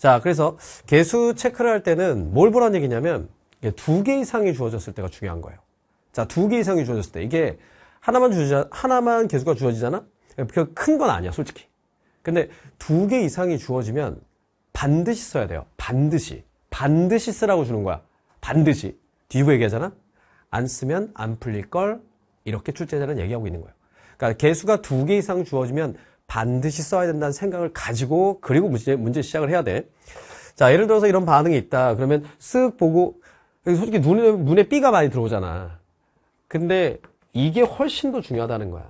자, 그래서 개수 체크를 할 때는 뭘 보란 얘기냐면 두 개 이상이 주어졌을 때가 중요한 거예요. 자, 두 개 이상이 주어졌을 때 이게 하나만 주지 하나만 개수가 주어지잖아. 큰 건 아니야, 솔직히. 근데 두 개 이상이 주어지면 반드시 써야 돼요. 반드시. 반드시 쓰라고 주는 거야. 반드시. 뒤부 얘기하잖아. 안 쓰면 안 풀릴 걸 이렇게 출제자는 얘기하고 있는 거예요. 그러니까 개수가 두 개 이상 주어지면 반드시 써야 된다는 생각을 가지고 그리고 문제, 문제 시작을 해야 돼. 자, 예를 들어서 이런 반응이 있다. 그러면 쓱 보고 솔직히 눈에 눈에 삐가 많이 들어오잖아. 근데 이게 훨씬 더 중요하다는 거야.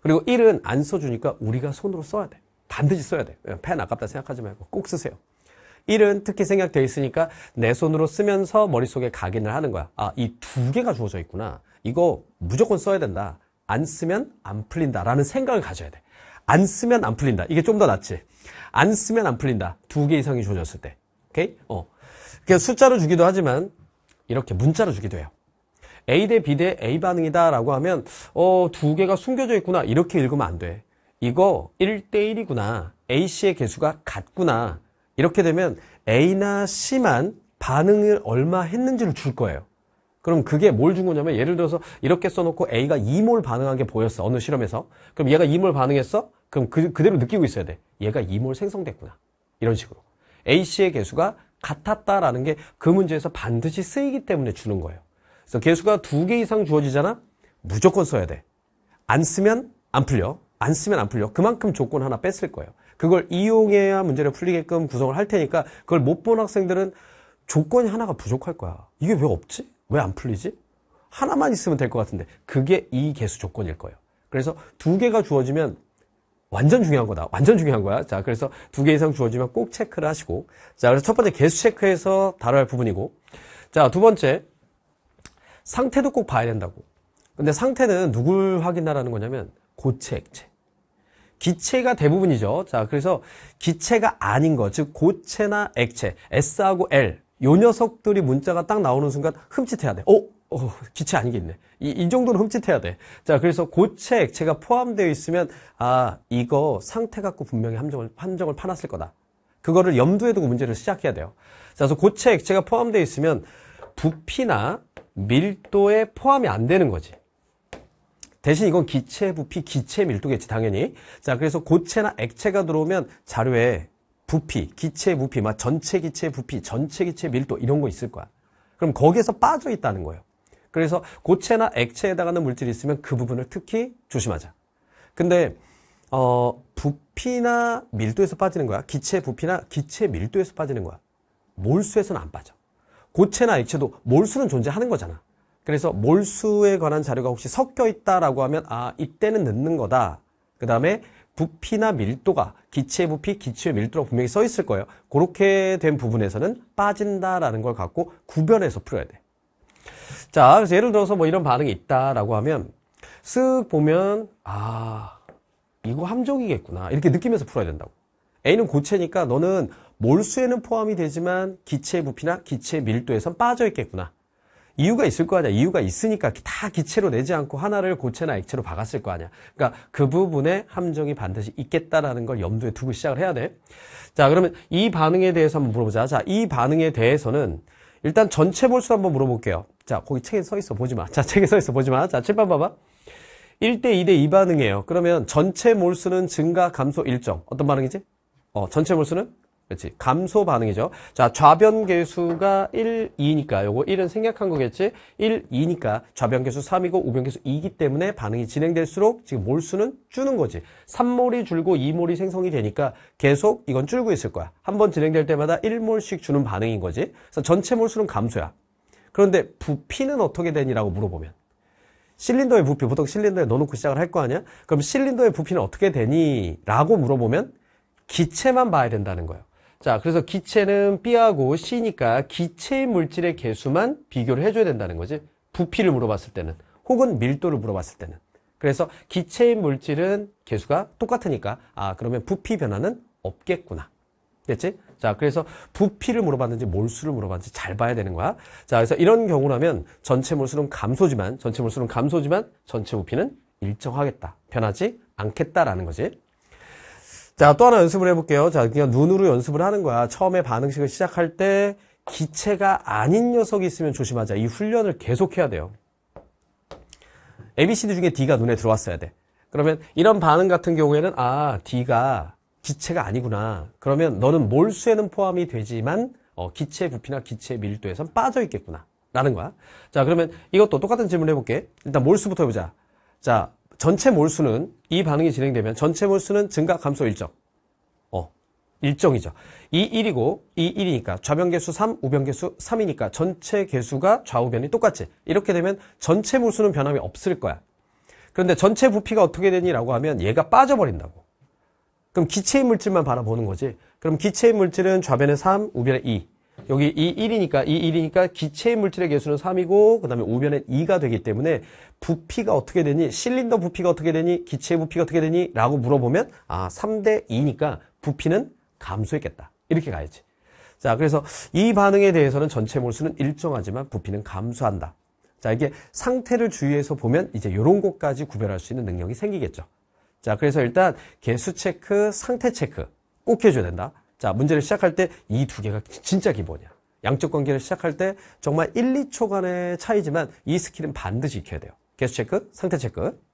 그리고 1은 안 써주니까 우리가 손으로 써야 돼. 반드시 써야 돼. 예, 펜 아깝다 생각하지 말고 꼭 쓰세요. 1은 특히 생각되어 있으니까 내 손으로 쓰면서 머릿속에 각인을 하는 거야. 아, 이 두 개가 주어져 있구나. 이거 무조건 써야 된다. 안 쓰면 안 풀린다라는 생각을 가져야 돼. 안 쓰면 안 풀린다. 이게 좀 더 낫지. 안 쓰면 안 풀린다. 두 개 이상이 주어졌을 때. 오케이? 어. 그냥 숫자로 주기도 하지만 이렇게 문자로 주기도 해요. A 대 B 대 A 반응이다 라고 하면 어, 두 개가 숨겨져 있구나. 이렇게 읽으면 안 돼. 이거 1 대1이구나. A씨의 개수가 같구나. 이렇게 되면 A나 C만 반응을 얼마 했는지를 줄 거예요. 그럼 그게 뭘 준 거냐면 예를 들어서 이렇게 써놓고 A가 2몰 반응한 게 보였어 어느 실험에서 그럼 얘가 2몰 반응했어 그럼 그, 그대로 느끼고 있어야 돼. 얘가 이몰 생성됐구나. 이런 식으로. A씨의 개수가 같았다라는 게 그 문제에서 반드시 쓰이기 때문에 주는 거예요. 그래서 개수가 두 개 이상 주어지잖아? 무조건 써야 돼. 안 쓰면 안 풀려. 안 쓰면 안 풀려. 그만큼 조건 하나 뺐을 거예요. 그걸 이용해야 문제를 풀리게끔 구성을 할 테니까 그걸 못 본 학생들은 조건이 하나가 부족할 거야. 이게 왜 없지? 왜 안 풀리지? 하나만 있으면 될 것 같은데 그게 이 개수 조건일 거예요. 그래서 두 개가 주어지면 완전 중요한 거다. 완전 중요한 거야. 자, 그래서 두 개 이상 주어지면 꼭 체크를 하시고. 자, 그래서 첫 번째 개수 체크해서 다뤄야 할 부분이고. 자, 두 번째. 상태도 꼭 봐야 된다고. 근데 상태는 누굴 확인하라는 거냐면 고체, 액체. 기체가 대부분이죠. 자, 그래서 기체가 아닌 거. 즉 고체나 액체, S하고 L, 요 녀석들이 문자가 딱 나오는 순간 흠칫해야 돼. 어? 어, 기체 아닌 게 있네. 이, 이 정도는 흠칫해야 돼. 자, 그래서 고체 액체가 포함되어 있으면, 아, 이거 상태 갖고 분명히 함정을, 함정을 파놨을 거다. 그거를 염두에 두고 문제를 시작해야 돼요. 자, 그래서 고체 액체가 포함되어 있으면 부피나 밀도에 포함이 안 되는 거지. 대신 이건 기체 부피, 기체 밀도겠지, 당연히. 자, 그래서 고체나 액체가 들어오면 자료에 부피, 기체 부피, 막 전체 기체 부피, 전체 기체 밀도 이런 거 있을 거야. 그럼 거기에서 빠져 있다는 거예요. 그래서 고체나 액체에 해당하는 물질이 있으면 그 부분을 특히 조심하자. 근데 어, 부피나 밀도에서 빠지는 거야. 기체 부피나 기체 밀도에서 빠지는 거야. 몰수에서는 안 빠져. 고체나 액체도 몰수는 존재하는 거잖아. 그래서 몰수에 관한 자료가 혹시 섞여 있다라고 하면 아 이때는 늦는 거다. 그 다음에 부피나 밀도가 기체 부피, 기체 밀도로 분명히 써 있을 거예요. 그렇게 된 부분에서는 빠진다라는 걸 갖고 구별해서 풀어야 돼. 자, 그래서 예를 들어서 뭐 이런 반응이 있다라고 하면 쓱 보면 아 이거 함정이겠구나 이렇게 느끼면서 풀어야 된다고. A는 고체니까 너는 몰수에는 포함이 되지만 기체 부피나 기체 밀도에선 빠져 있겠구나. 이유가 있을 거 아니야. 이유가 있으니까 다 기체로 내지 않고 하나를 고체나 액체로 박았을 거 아니야. 그러니까 그 부분에 함정이 반드시 있겠다라는 걸 염두에 두고 시작을 해야 돼. 자, 그러면 이 반응에 대해서 한번 물어보자. 자, 이 반응에 대해서는 일단 전체 몰수 한번 물어볼게요. 자, 거기 책에 서 있어 보지 마. 자, 책에 서 있어 보지 마. 자, 7번 봐봐. 1대 2대 2 반응이에요. 그러면 전체 몰수는 증가, 감소 일정. 어떤 반응이지? 어, 전체 몰수는? 그렇지. 감소 반응이죠. 자, 좌변 계수가 1, 2니까 요거 1은 생략한 거겠지? 1, 2니까 좌변 계수 3이고 우변 계수 2이기 때문에 반응이 진행될수록 지금 몰수는 주는 거지. 3몰이 줄고 2몰이 생성이 되니까 계속 이건 줄고 있을 거야. 한 번 진행될 때마다 1몰씩 주는 반응인 거지. 그래서 전체 몰수는 감소야. 그런데 부피는 어떻게 되니라고 물어보면 실린더의 부피 보통 실린더에 넣어놓고 시작을 할 거 아니야? 그럼 실린더의 부피는 어떻게 되니? 라고 물어보면 기체만 봐야 된다는 거예요. 자, 그래서 기체는 B하고 C니까 기체의 물질의 개수만 비교를 해줘야 된다는 거지. 부피를 물어봤을 때는 혹은 밀도를 물어봤을 때는. 그래서 기체의 물질은 개수가 똑같으니까 아 그러면 부피 변화는 없겠구나. 됐지? 자, 그래서 부피를 물어봤는지 몰수를 물어봤는지 잘 봐야 되는 거야. 자, 그래서 이런 경우라면 전체 몰수는 감소지만, 전체 몰수는 감소지만 전체 부피는 일정하겠다. 변하지 않겠다라는 거지. 자, 또 하나 연습을 해볼게요. 자, 그냥 눈으로 연습을 하는 거야. 처음에 반응식을 시작할 때 기체가 아닌 녀석이 있으면 조심하자. 이 훈련을 계속해야 돼요. ABCD 중에 D가 눈에 들어왔어야 돼. 그러면 이런 반응 같은 경우에는 아, D가 기체가 아니구나. 그러면 너는 몰수에는 포함이 되지만 어, 기체 부피나 기체 밀도에선 빠져 있겠구나. 라는 거야. 자, 그러면 이것도 똑같은 질문을 해볼게. 일단 몰수부터 해보자. 자, 전체 몰수는 이 반응이 진행되면 전체 몰수는 증가 감소 일정. 어, 일정이죠. 이 1이고 이 1이니까 좌변 개수 3, 우변 개수 3이니까 전체 개수가 좌우변이 똑같지. 이렇게 되면 전체 몰수는 변함이 없을 거야. 그런데 전체 부피가 어떻게 되니라고 하면 얘가 빠져버린다고. 그럼 기체의 물질만 바라보는 거지. 그럼 기체의 물질은 좌변에 3, 우변에 2. 여기 이 1이니까 이 1이니까 기체의 물질의 개수는 3이고 그 다음에 우변에 2가 되기 때문에 부피가 어떻게 되니 실린더 부피가 어떻게 되니 기체의 부피가 어떻게 되니 라고 물어보면 아 3 대 2니까 부피는 감소했겠다 이렇게 가야지 자 그래서 이 반응에 대해서는 전체 몰수는 일정하지만 부피는 감소한다 자 이게 상태를 주의해서 보면 이제 이런 것까지 구별할 수 있는 능력이 생기겠죠 자, 그래서 일단 개수 체크, 상태 체크 꼭 해줘야 된다. 자, 문제를 시작할 때 이 두 개가 진짜 기본이야. 양적 관계를 시작할 때 정말 1, 2초간의 차이지만 이 스킬은 반드시 익혀야 돼요. 개수 체크, 상태 체크.